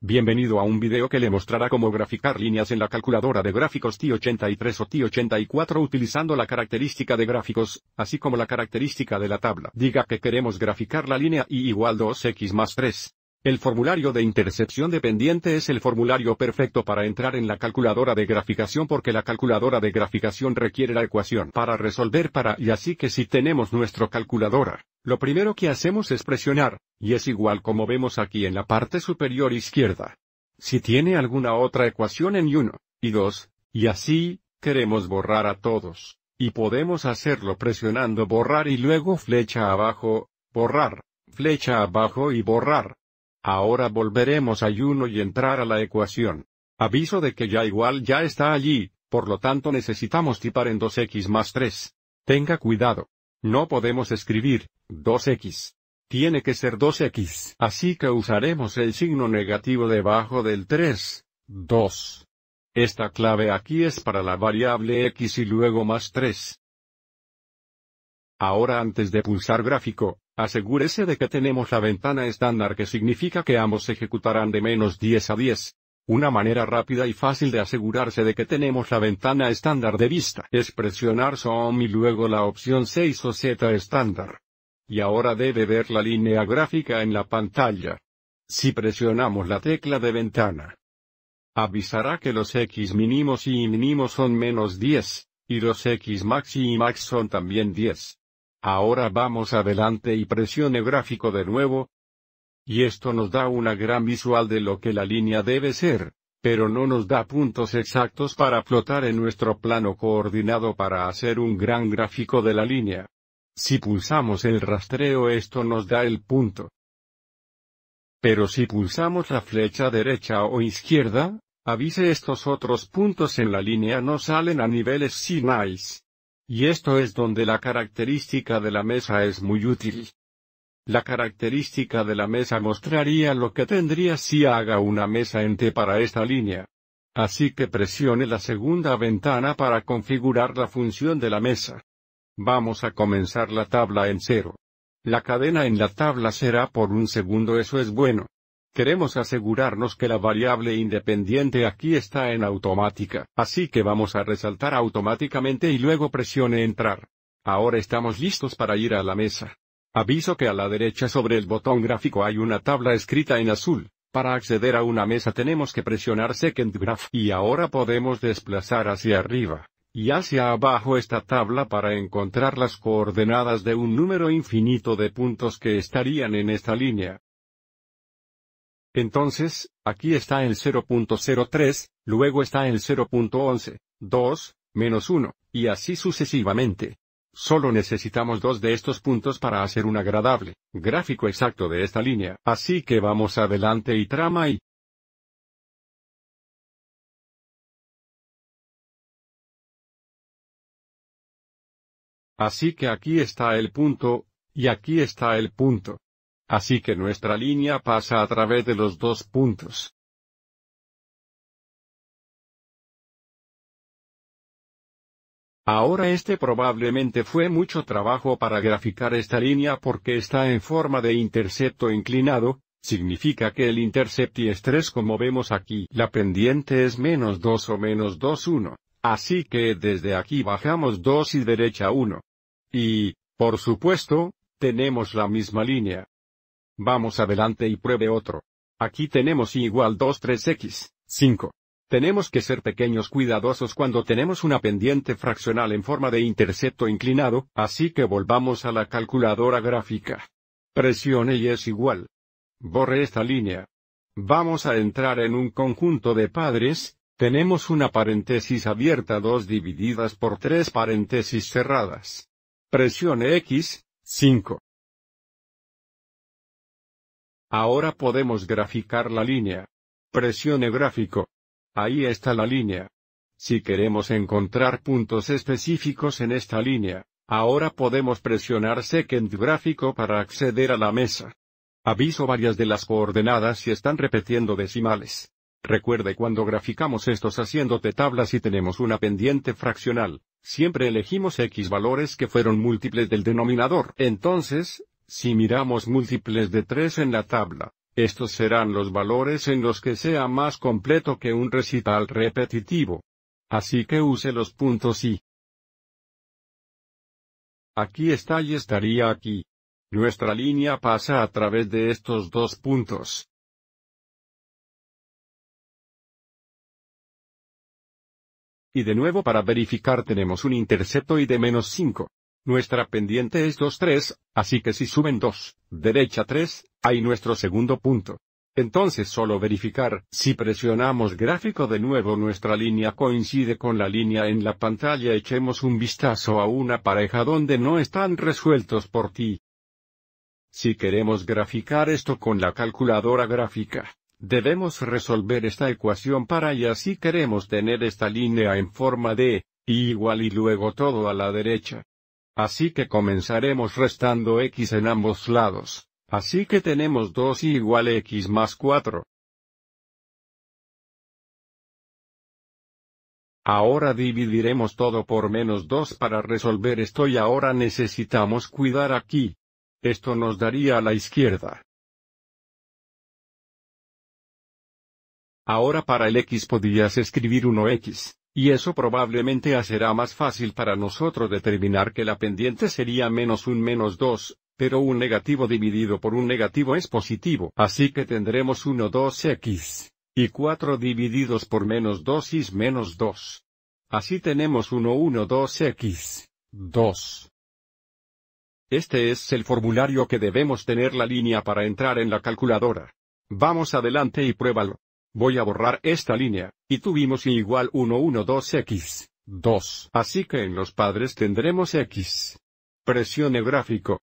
Bienvenido a un video que le mostrará cómo graficar líneas en la calculadora de gráficos t 83 o TI-84 utilizando la característica de gráficos, así como la característica de la tabla. Diga que queremos graficar la línea Y igual 2X más 3. El formulario de intercepción dependiente es el formulario perfecto para entrar en la calculadora de graficación porque la calculadora de graficación requiere la ecuación para resolver para y así que si tenemos nuestra calculadora lo primero que hacemos es presionar, y es igual como vemos aquí en la parte superior izquierda. Si tiene alguna otra ecuación en 1, y 2, y así, queremos borrar a todos, y podemos hacerlo presionando borrar y luego flecha abajo, borrar, flecha abajo y borrar. Ahora volveremos a 1 y entrar a la ecuación. Aviso de que ya igual ya está allí, por lo tanto necesitamos tipar en 2x más 3. Tenga cuidado. No podemos escribir 2x. Tiene que ser 2x. Así que usaremos el signo negativo debajo del 3, 2. Esta clave aquí es para la variable x y luego más 3. Ahora antes de pulsar gráfico, asegúrese de que tenemos la ventana estándar que significa que ambos ejecutarán de menos 10 a 10, una manera rápida y fácil de asegurarse de que tenemos la ventana estándar de vista es presionar Zoom y luego la opción 6 o Z estándar. Y ahora debe ver la línea gráfica en la pantalla. Si presionamos la tecla de ventana, avisará que los X mínimos y mínimos son menos 10, y los X max y max son también 10. Ahora vamos adelante y presione gráfico de nuevo, y esto nos da una gran visual de lo que la línea debe ser, pero no nos da puntos exactos para flotar en nuestro plano coordinado para hacer un gran gráfico de la línea. Si pulsamos el rastreo esto nos da el punto. Pero si pulsamos la flecha derecha o izquierda, avise estos otros puntos en la línea no salen a niveles sin ice. Y esto es donde la característica de la mesa es muy útil. La característica de la mesa mostraría lo que tendría si haga una mesa en T para esta línea. Así que presione la segunda ventana para configurar la función de la mesa. Vamos a comenzar la tabla en cero. La cadena en la tabla será por un segundo eso es bueno. Queremos asegurarnos que la variable independiente aquí está en automática, así que vamos a resaltar automáticamente y luego presione entrar. Ahora estamos listos para ir a la mesa. Aviso que a la derecha sobre el botón gráfico hay una tabla escrita en azul. Para acceder a una mesa tenemos que presionar Second Graph y ahora podemos desplazar hacia arriba y hacia abajo esta tabla para encontrar las coordenadas de un número infinito de puntos que estarían en esta línea. Entonces, aquí está el 0.03, luego está el 0.11, 2, menos 1, y así sucesivamente. Solo necesitamos dos de estos puntos para hacer un agradable gráfico exacto de esta línea, así que vamos adelante y trama y Así que aquí está el punto, y aquí está el punto. Así que nuestra línea pasa a través de los dos puntos. Ahora este probablemente fue mucho trabajo para graficar esta línea porque está en forma de intercepto inclinado, significa que el intercept y 3 como vemos aquí la pendiente es menos 2 o menos 2 1. Así que desde aquí bajamos 2 y derecha 1. Y, por supuesto, tenemos la misma línea. Vamos adelante y pruebe otro. Aquí tenemos igual 2 3x, 5. Tenemos que ser pequeños cuidadosos cuando tenemos una pendiente fraccional en forma de intercepto inclinado, así que volvamos a la calculadora gráfica. Presione y es igual. Borre esta línea. Vamos a entrar en un conjunto de padres, tenemos una paréntesis abierta 2 divididas por 3 paréntesis cerradas. Presione X, 5. Ahora podemos graficar la línea. Presione gráfico. Ahí está la línea. Si queremos encontrar puntos específicos en esta línea, ahora podemos presionar Second gráfico para acceder a la mesa. Aviso varias de las coordenadas si están repitiendo decimales. Recuerde cuando graficamos estos haciéndote tablas y tenemos una pendiente fraccional, siempre elegimos x valores que fueron múltiples del denominador. Entonces, si miramos múltiples de 3 en la tabla, estos serán los valores en los que sea más completo que un recital repetitivo. Así que use los puntos y. Aquí está y estaría aquí. Nuestra línea pasa a través de estos dos puntos. Y de nuevo para verificar tenemos un intercepto y de menos 5. Nuestra pendiente es 2 3, así que si suben 2, derecha 3, hay nuestro segundo punto. Entonces solo verificar, si presionamos gráfico de nuevo nuestra línea coincide con la línea en la pantalla echemos un vistazo a una pareja donde no están resueltos por ti. Si queremos graficar esto con la calculadora gráfica, debemos resolver esta ecuación para y así queremos tener esta línea en forma de, y igual y luego todo a la derecha. Así que comenzaremos restando x en ambos lados. Así que tenemos 2 igual a x más 4. Ahora dividiremos todo por menos 2 para resolver esto y ahora necesitamos cuidar aquí. Esto nos daría a la izquierda. Ahora para el x podías escribir 1x, y eso probablemente hacerá más fácil para nosotros determinar que la pendiente sería menos 1 menos 2, pero un negativo dividido por un negativo es positivo, así que tendremos 1 2x. Y 4 divididos por menos 2 es menos 2. Así tenemos 1 1 2x. 2. Este es el formulario que debemos tener la línea para entrar en la calculadora. Vamos adelante y pruébalo. Voy a borrar esta línea, y tuvimos igual 1 1 2x. 2. Así que en los padres tendremos x. Presione gráfico.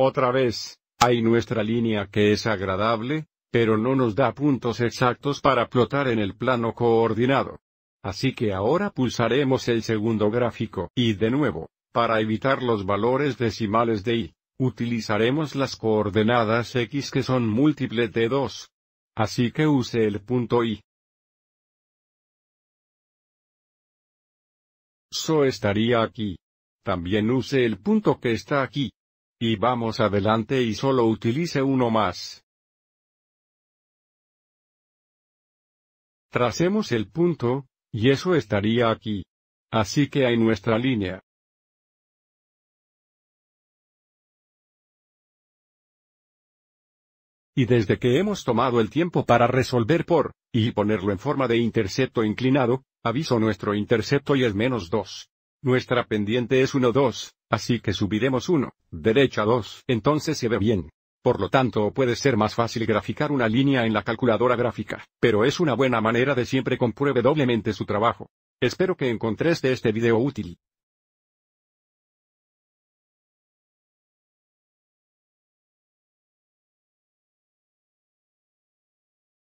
Otra vez, hay nuestra línea que es agradable, pero no nos da puntos exactos para plotar en el plano coordinado. Así que ahora pulsaremos el segundo gráfico y de nuevo, para evitar los valores decimales de i, utilizaremos las coordenadas x que son múltiples de 2. Así que use el punto i. So estaría aquí. También use el punto que está aquí. Y vamos adelante y solo utilice uno más. Tracemos el punto, y eso estaría aquí. Así que hay nuestra línea. Y desde que hemos tomado el tiempo para resolver por, y ponerlo en forma de intercepto inclinado, aviso nuestro intercepto y es menos 2. Nuestra pendiente es 1 2, así que subiremos 1, derecha 2, entonces se ve bien. Por lo tanto puede ser más fácil graficar una línea en la calculadora gráfica, pero es una buena manera de siempre compruebe doblemente su trabajo. Espero que encontres este video útil.